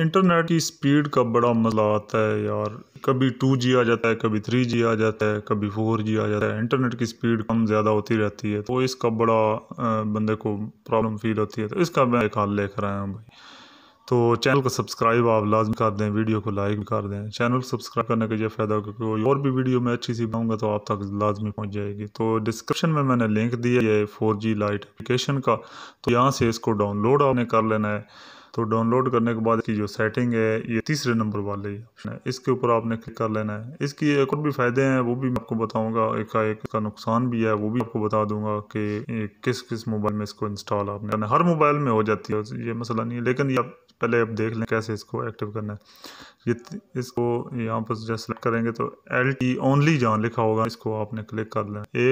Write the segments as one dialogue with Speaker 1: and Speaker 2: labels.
Speaker 1: internet की speed का बड़ा मज़ा आता है यार कभी टू जी आ जाता है कभी थ्री जी आ जाता है कभी फोर जी आ जाता है इंटरनेट की स्पीड कम ज़्यादा होती रहती है तो इसका बड़ा बंदे को प्रॉब्लम फील होती है तो इसका मैं एक हाल लेकर आया हूँ भाई तो चैनल को सब्सक्राइब आप लाजम कर दें वीडियो को लाइक भी कर दें चैनल सब्सक्राइब करने का यह फ़ायदा होगा क्योंकि और भी वीडियो मैं अच्छी सी पाऊँगा तो आप तक लाजमी पहुँच जाएगी तो डिस्क्रिप्शन में मैंने लिंक दिया है फोर जी लाइट अप्लीकेशन का तो यहाँ से इसको डाउनलोड आपने कर लेना है तो डाउनलोड करने के बाद इसकी जो सेटिंग है ये तीसरे नंबर वाले ऑप्शन है इसके ऊपर आपने क्लिक कर लेना है इसकी एक और भी फ़ायदे हैं वो भी मैं आपको बताऊंगा एक एक का नुकसान भी है वो भी आपको बता दूंगा कि किस किस मोबाइल में इसको इंस्टॉल आपने करना हर मोबाइल में हो जाती है ये मसला नहीं है लेकिन ये आप पहले आप देख लें कैसे इसको एक्टिव करना है ये इसको यहाँ पर जब सेलेक्ट करेंगे तो एल टी ओनली जहाँ लिखा होगा इसको आपने क्लिक कर लेना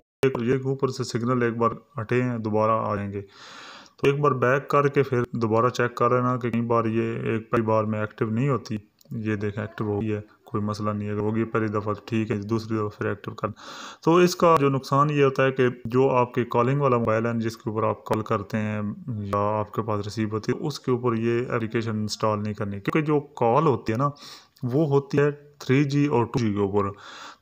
Speaker 1: एक ऊपर से सिग्नल एक बार हटे हैं दोबारा आ जाएंगे तो एक बार बैक करके फिर दोबारा चेक कर लेना कि कई बार ये एक पहली बार में एक्टिव नहीं होती ये देखें एक्टिव होगी है कोई मसला नहीं है होगी पहली दफ़ा तो ठीक है दूसरी दफ़ा फिर एक्टिव कर तो इसका जो नुकसान ये होता है कि जो आपके कॉलिंग वाला मोबाइल है जिसके ऊपर आप कॉल करते हैं या आपके पास रिसीव होती है उसके ऊपर ये एप्लीकेशन इंस्टॉल नहीं करनी क्योंकि जो कॉल होती है ना वो होती है थ्री जी और टू जी के ऊपर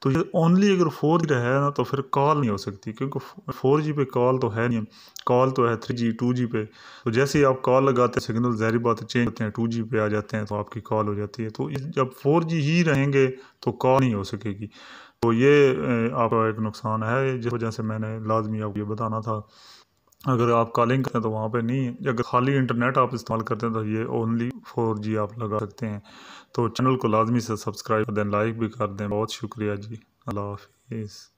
Speaker 1: तो ये ओनली अगर फोर जी है ना तो फिर कॉल नहीं हो सकती क्योंकि फोर जी पे कॉल तो है नहीं कॉल तो है थ्री जी टू जी पे तो जैसे ही आप कॉल लगाते हैं सिग्नल जहरी बात चेंज होते हैं टू जी पे आ जाते हैं तो आपकी कॉल हो जाती है तो जब फोर जी ही रहेंगे तो कॉल नहीं हो सकेगी तो ये आपका एक नुकसान है जिस वजह से मैंने लाजमी आपको ये बताना था अगर आप कॉलिंग करते हैं तो वहाँ पे नहीं है अगर खाली इंटरनेट आप इस्तेमाल करते हैं तो ये ओनली फोर जी आप लगा सकते हैं तो चैनल को लाजमी से सब्सक्राइब कर दें लाइक भी कर दें बहुत शुक्रिया जी अल्लाह हाफिज़